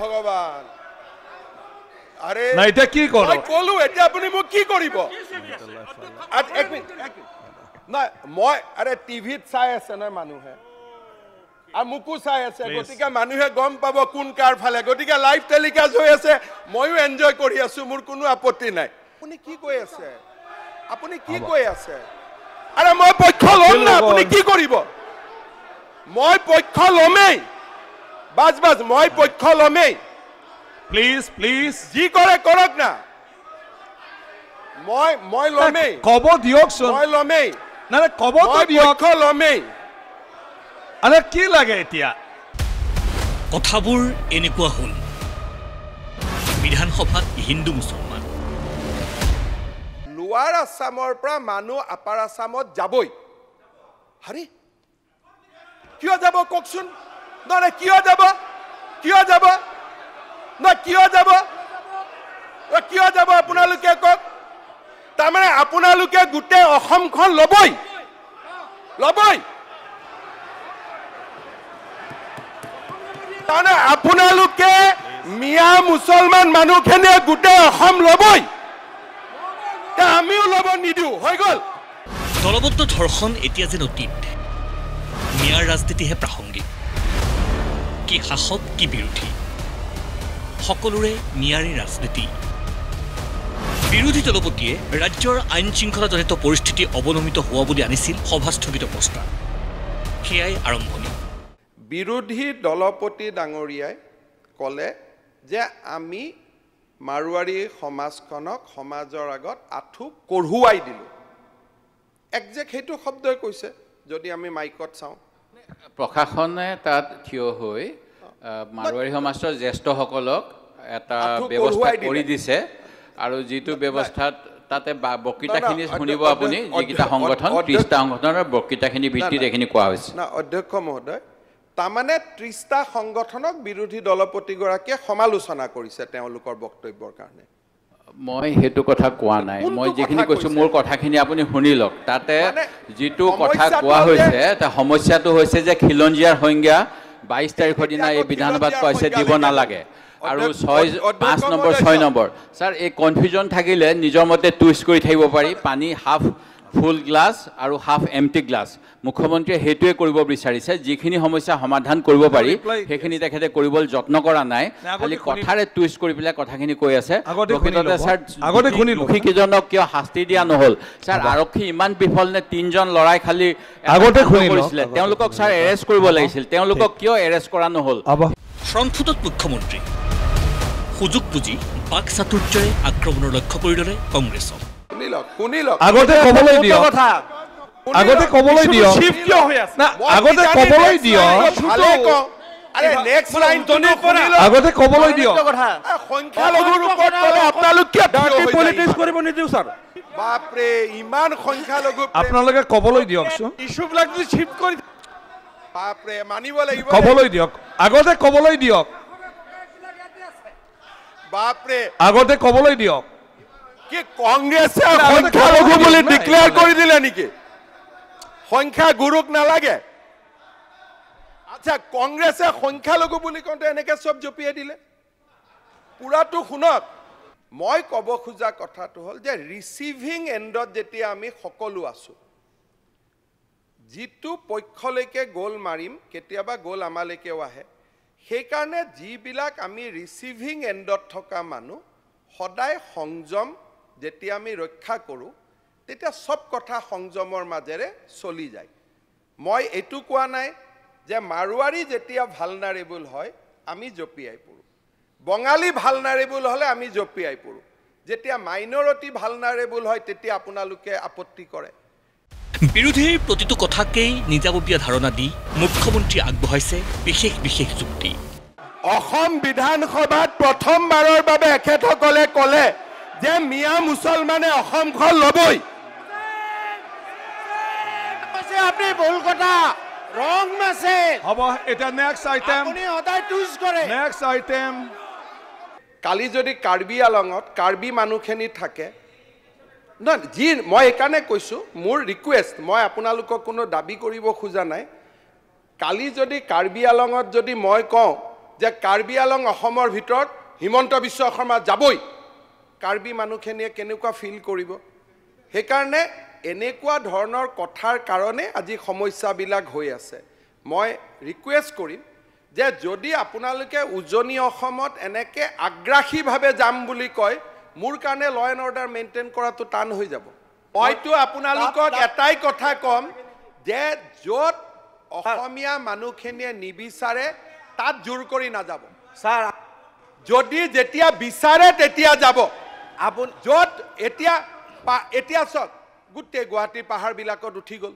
ভগবান আরে না এটা কি কর মই কলু এটা আপনি মো কি করিব আট এক মিনিট না মই আরে টিভি চাই আছে না মানুহে আর মুকু চাই আছে গতিকে মানুহে গম পাব কোন কার ফালে গতিকে লাইভ টেলিকাস্ট হই আছে ময়ো এনজয় করি আছো মোর কোনো আপত্তি নাই আপনি কি কই আছে আপনি কি কই আছে আরে মই পক্ষ লম না আপনি কি করিব মই পক্ষ লমেই বাজ বাজ মই পক্ষ লমেই প্লিজ প্লিজ যি কৰে কৰক না মই মই লমেই কব দিয়কচোন মই লমেই নাই কবতো দিয়ক লমেই আৰে কি লাগে এতিয়া কথাবোৰ এনেকুৱা হ'ল বিধানসভাত হিন্দু মুছলমান লোৱাৰ আছামৰ পৰা মানুহ আপাৰ আছামত যাবই হাৰি কিয় যাব কওকচোন Non, là, qui a d'abord Qui a d'abord Non, qui a d'abord Qui a d'abord Apunaluke Kok Tamara Apunaluke Goute au Hong Kong Loboy Loboy Tana Apunaluke Mia Musulman Manukene Goute au Hong Loboy আমিও ল'ব নিদিওঁ হৈ গ'ল দলবদ্ধ ধৰ্ষণ এতিয়া যেন অতীত মিয়াৰ ৰাজনীতিহে প্ৰাসংগিক কি শাসক কি বিৰোধী সকলোৰে নিয়াৰী ৰাজনীতি বিৰোধী দলপতিয়ে ৰাজ্যৰ আইন শৃংখলাজনিত পৰিস্থিতি অৱলম্বিত হোৱা বুলি আনিছিল সভাস্থগিত প্ৰস্তাৱ সেয়াই আৰম্ভণি বিৰোধী দলপতি ডাঙৰীয়াই ক'লে যে আমি মাৰোৱাৰী সমাজখনক সমাজৰ আগত আঁঠু কঢ়ুৱাই দিলোঁ একজেক্ট সেইটো শব্দই কৈছে যদি আমি মাইকত চাওঁ প্ৰশাসনে তাত থিয় হৈ মাৰোৱাৰী সমাজৰ জ্যেষ্ঠসকলক এটা ব্যৱস্থা কৰি দিছে আৰু যিটো ব্যৱস্থাত তাতে বক্তৃতাখিনি শুনিব আপুনি যিকেইটা সংগঠন ত্ৰিছটা সংগঠনৰ বক্তৃতাখিনি ভিত্তিত এইখিনি কোৱা হৈছে অধ্যক্ষ মহোদয় তাৰমানে ত্ৰিছটা সংগঠনক বিৰোধী দলপতিগৰাকীয়ে সমালোচনা কৰিছে তেওঁলোকৰ বক্তব্যৰ কাৰণে মই সেইটো কথা কোৱা নাই মই যিখিনি কৈছো মোৰ কথাখিনি আপুনি শুনি লওক তাতে যিটো কথা কোৱা হৈছে সমস্যাটো হৈছে যে খিলঞ্জীয়াৰ সংজ্ঞা বাইশ তাৰিখৰ দিনা এই বিধানসভাত পাইছে দিব নালাগে আৰু ছয় পাঁচ নম্বৰ ছয় নম্বৰ ছাৰ এই কনফিউজন থাকিলে নিজৰ মতে টুইষ্ট কৰি থাকিব পাৰি পানী হাফ ফুল গ্লাছ আৰু হাফ এম টি গ্লাছ মুখ্যমন্ত্ৰীয়ে সেইটোৱে কৰিব বিচাৰিছে যিখিনি সমস্যা সমাধান কৰিব পাৰি সেইখিনি তেখেতে কৰিবলৈ যত্ন কৰা নাই খালি কথাৰে টুইষ্ট কৰি পেলাই কথাখিনি কৈ আছে দোষীকেইজনক কিয় শাস্তি দিয়া নহ'ল ছাৰ আৰক্ষী ইমান বিফল নে তিনিজন ল'ৰাই খালি আগতে কৰিছিলে তেওঁলোকক ছাৰ এৰেষ্ট কৰিব লাগিছিল তেওঁলোকক কিয় এৰেষ্ট কৰা নহ'ল ফ্ৰণ্টফুটত মুখ্যমন্ত্ৰী সুযোগ পুঁজি বাক চাতুৰ্যৰে আক্ৰমণৰ লক্ষ্য কৰি ল'লে কংগ্ৰেছক আগতে কবলৈ দিয়ক কথা আগতে কবলৈ দিয়ক শিফট কিয় হৈ আছে আগতে কবলৈ দিয়ক আগতে কবলৈ দিয়ক আপোনালোকে কবলৈ দিয়কচোন কবলৈ দিয়ক আগতে কবলৈ দিয়ক বাপৰে আগতে কবলৈ দিয়ক কি কংগ্রেসে সংখ্যালঘু বুলি ডিক্লেয়ার করে দিলে নাকি সংখ্যা গুরুক নালাগে আচ্ছা কংগ্রেসে সংখ্যালঘু বলে কোথাও এনেকে সব জপিয়ে দিলে পুরাটো শুনক মই কব খোঁজা কথাটো হল যে রিসিভিং এন্ডত যেতিয়া আমি সকলো আছো যিটো পক্ষলৈকে গ'ল মাৰিম কেতিয়াবা গ'ল আমালৈকেও আহে সেইকাৰণে যিবিলাক আমি ৰিচিভিং এণ্ডত থকা মানুহ সদায় সংযম যেতিয়া আমি ৰক্ষা কৰোঁ তেতিয়া চব কথা সংযমৰ মাজেৰে চলি যায় মই এইটো কোৱা নাই যে মাৰোৱাৰী যেতিয়া ভাল নাৰিবল হয় আমি জঁপিয়াই পৰোঁ বঙালী ভাল নাৰিবল হ'লে আমি জঁপিয়াই পৰোঁ যেতিয়া মাইনৰিটি ভাল নাৰিবল হয় তেতিয়া আপোনালোকে আপত্তি কৰে বিৰোধীৰ প্ৰতিটো কথাকেই নিজাববীয়া ধাৰণা দি মুখ্যমন্ত্ৰী আগবঢ়াইছে বিশেষ বিশেষ যুক্তি অসম বিধানসভাত প্ৰথমবাৰৰ বাবে এখেতসকলে ক'লে যে মিয়া মুছলমানে অসমখন লবই আপনি ভুল কথা রং মাসে হব এটা নেক্সট আইটেম আপনি সদায় টুইজ করে নেক্সট আইটেম কালি যদি কার্বি আলংত কার্বি মানুখেনি থাকে যি মই এইকাৰণে কৈছো মোৰ ৰিকুৱেষ্ট মই আপোনালোকক কোনো দাবী কৰিব খোজা নাই কালি যদি কাৰ্বি আলঙত যদি মই কওঁ যে কাৰ্বি আলং অসমৰ ভিতৰত হিমন্ত বিশ্ব শৰ্মা যাবই কাৰ্বি মানুহখিনিয়ে কেনেকুৱা ফিল কৰিব সেইকাৰণে এনেকুৱা ধৰণৰ কথাৰ কাৰণে আজি সমস্যাবিলাক হৈ আছে মই ৰিকুৱেষ্ট কৰিম যে যদি আপোনালোকে উজনি অসমত এনেকৈ আগ্ৰাসীভাৱে যাম বুলি কয় মোৰ কাৰণে ল এণ্ড অৰ্ডাৰ মেইনটেইন কৰাটো টান হৈ যাব মইতো আপোনালোকক এটাই কথা ক'ম যে য'ত অসমীয়া মানুহখিনিয়ে নিবিচাৰে তাত জোৰ কৰি নাযাব ছাৰ যদি যেতিয়া বিচাৰে তেতিয়া যাব য'ত এতিয়া এতিয়া চাওক গোটেই গুৱাহাটীৰ পাহাৰবিলাকত উঠি গ'ল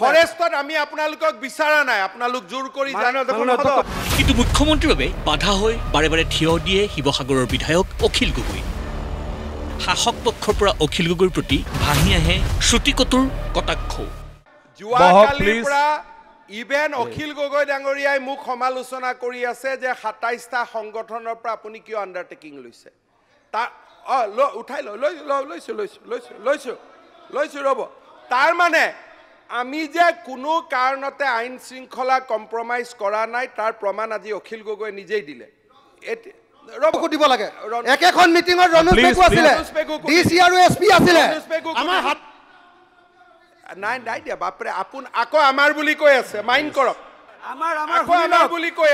হৈ শিৱসাগৰৰ বিধায়ক অখিল গগৈ শাসক পক্ষৰ পৰা অখিল গগৈৰ প্ৰতি ভাঙি আহে শ্ৰুতিকটুৰ কটাক্ষ যোৱাকালিৰ ইভেন অখিল গগৈ ডাঙৰীয়াই মোক সমালোচনা কৰি আছে যে সাতাইশটা সংগঠনৰ পৰা আপুনি কিয় আণ্ডাৰটেকিং লৈছে তাৰ লৈ লৈ লৈ লৈছোঁ লৈছোঁ লৈছোঁ লৈছোঁ লৈছোঁ ৰ'ব তাৰমানে আমি যে কোনো কাৰণতে আইন শৃংখলা কম্প্ৰমাইজ কৰা নাই তাৰ প্ৰমাণ আজি অখিল গগৈ নিজেই দিলে নাই নাই দিয়া বাপৰে আপোন আকৌ আমাৰ বুলি কৈ আছে মাইণ্ড কৰক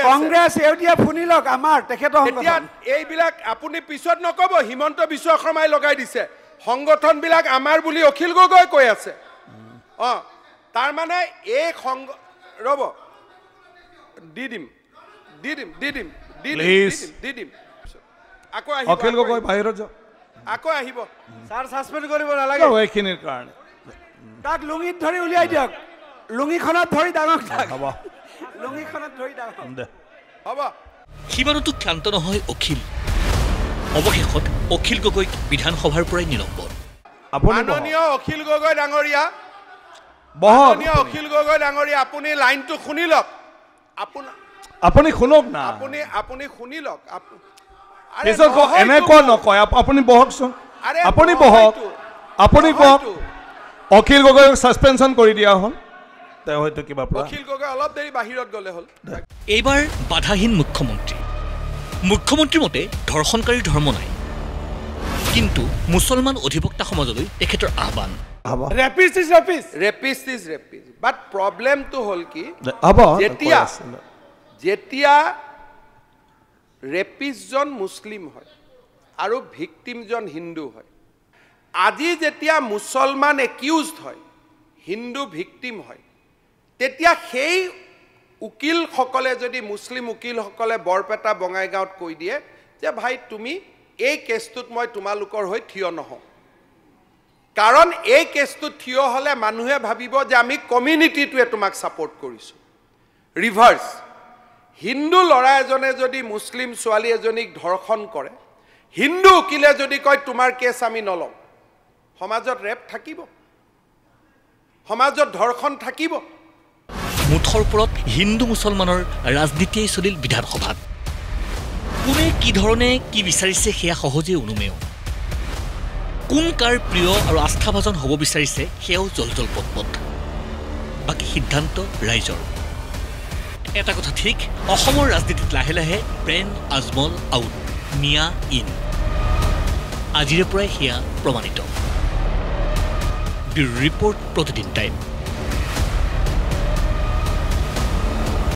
কংগ্ৰেছ এতিয়া শুনি লওক আমাৰ তেখেতৰ এইবিলাক আপুনি পিছত নক'ব হিমন্ত বিশ্ব শৰ্মাই লগাই দিছে সংগঠনবিলাক আমাৰ বুলি অখিল গগৈ কৈ আছে অঁ তাৰমানে এই সংগ ৰ'ব দি দিম দি দিম দি দিম দি দিম দি দিম আকৌ আহিব অখিল গগৈ বাহিৰত যাওক আকৌ আহিব ছাৰ চাছপেণ্ড কৰিব নালাগে এইখিনিৰ কাৰণে তাক লুঙিত ধৰি উলিয়াই দিয়ক লুঙিখনত ধৰি ডাঙৰ হ'ব সিমানতো ক্ষান্ত নহয় অখিল অৱশেষত অখিল গগৈক বিধানসভাৰ পৰাই নিলম্বন মাননীয় অখিল গগৈ ডাঙৰীয়া মাননীয় অখিল গগৈ ডাঙৰীয়া আপুনি লাইনটো শুনি লওক আপুনি শুনক না আপুনি আপুনি শুনি লওক এনেকুৱা নকয় আপুনি বহকচোন আপুনি বহক আপুনি বহক অখিল গগৈক ছাছপেঞ্চন কৰি দিয়া হ'ল তেওঁ হয়তো কিবা অখিল গগৈ অলপ দেৰি বাহিৰত গ'লে হ'ল এইবাৰ বাধাহীন মুখ্যমন্ত্ৰী মুখ্যমন্ত্ৰীৰ মতে ধৰ্ষণকাৰী ধৰ্ম নাই কিন্তু মুছলমান অধিবক্তা সমাজলৈ তেখেতৰ আহ্বান মুছলিম হয় আৰু ভিক্তিমজন হিন্দু হয় আজি যেতিয়া মুছলমান একিউজ হয় হিন্দু ভিক্টিম হয় তেতিয়া সেই উকিলসকলে যদি মুছলিম উকিলসকলে বৰপেটা বঙাইগাঁৱত কৈ দিয়ে যে ভাই তুমি এই কেছটোত মই তোমালোকৰ হৈ থিয় নহওঁ কাৰণ এই কেছটোত থিয় হ'লে মানুহে ভাবিব যে আমি কমিউনিটিটোৱে তোমাক ছাপৰ্ট কৰিছোঁ ৰিভাৰ্চ হিন্দু ল'ৰা এজনে যদি মুছলিম ছোৱালী এজনীক ধৰ্ষণ কৰে হিন্দু উকিলে যদি কয় তোমাৰ কেছ আমি নলওঁ সমাজত ৰেপ থাকিব সমাজত ধৰ্ষণ থাকিব মুঠৰ ওপৰত হিন্দু মুছলমানৰ ৰাজনীতিয়েই চলিল বিধানসভাত কোনে কি ধৰণে কি বিচাৰিছে সেয়া সহজেই অনুমেয় কোন কাৰ প্ৰিয় আৰু আস্থাভাজন হ'ব বিচাৰিছে সেয়াও জল জল পথ পথ বাকী সিদ্ধান্ত ৰাইজৰ এটা কথা ঠিক অসমৰ ৰাজনীতিত লাহে লাহে প্ৰেম আজমল আউট মিয়া ইন আজিৰে পৰাই সেয়া প্ৰমাণিত ৰিপৰ্ট প্ৰতিদিন টাইম